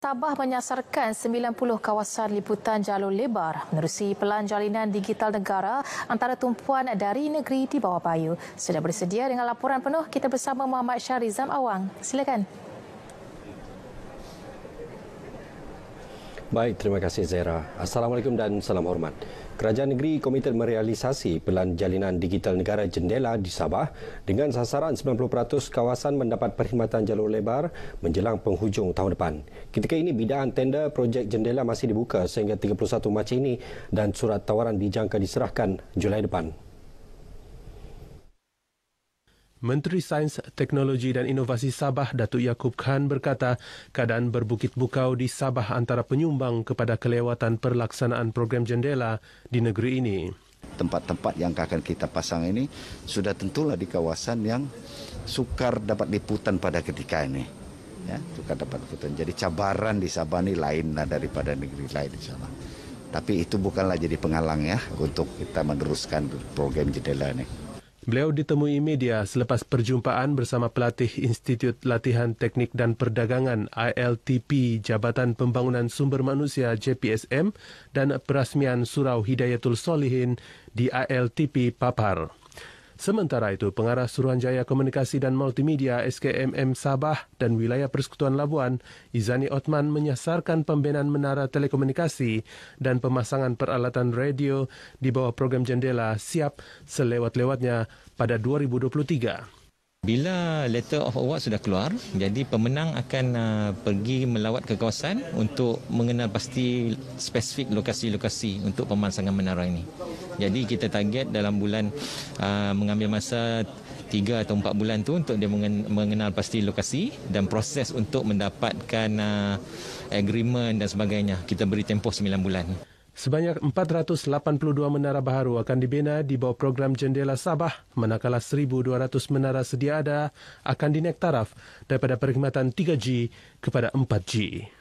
Sabah menyasarkan 90 kawasan liputan jalur lebar menerusi pelan jalinan digital negara antara tumpuan dari negeri di bawah payu. Sudah bersedia dengan laporan penuh kita bersama Muhammad Syarizam Awang. Silakan. Baik, terima kasih Zera. Assalamualaikum dan salam hormat. Kerajaan Negeri komited merealisasi pelan jalinan digital negara jendela di Sabah dengan sasaran 90% kawasan mendapat perkhidmatan jalur lebar menjelang penghujung tahun depan. Ketika ini, bidaan tender projek jendela masih dibuka sehingga 31 Mac ini dan surat tawaran dijangka diserahkan Julai depan. Menteri Sains, Teknologi dan Inovasi Sabah Datuk Yaakob Khan berkata keadaan berbukit bukau di Sabah antara penyumbang kepada kelewatan perlaksanaan program jendela di negeri ini. Tempat-tempat yang akan kita pasang ini sudah tentulah di kawasan yang sukar dapat liputan pada ketika ini. Ya, sukar dapat liputan. Jadi cabaran di Sabah ini lain lah daripada negeri lain di sana. Tapi itu bukanlah jadi penghalang ya untuk kita meneruskan program jendela ini. Beliau ditemui media selepas perjumpaan bersama pelatih Institut Latihan Teknik dan Perdagangan ILTP Jabatan Pembangunan Sumber Manusia JPSM dan perasmian Surau Hidayatul Solihin di ILTP Papar. Sementara itu, pengarah Suruhanjaya Komunikasi dan Multimedia SKMM Sabah dan Wilayah Persekutuan Labuan, Izani Otman menyasarkan pembinaan menara telekomunikasi dan pemasangan peralatan radio di bawah program jendela siap selewat-lewatnya pada 2023. Bila letter of award sudah keluar, jadi pemenang akan uh, pergi melawat ke kawasan untuk mengenal pasti spesifik lokasi-lokasi untuk pemasangan menara ini. Jadi kita target dalam bulan uh, mengambil masa 3 atau 4 bulan tu untuk dia mengenal pasti lokasi dan proses untuk mendapatkan uh, agreement dan sebagainya. Kita beri tempoh 9 bulan. Sebanyak 482 menara baharu akan dibina di bawah program Jendela Sabah, manakala 1,200 menara sedia ada akan dinaik taraf daripada perkhidmatan 3G kepada 4G.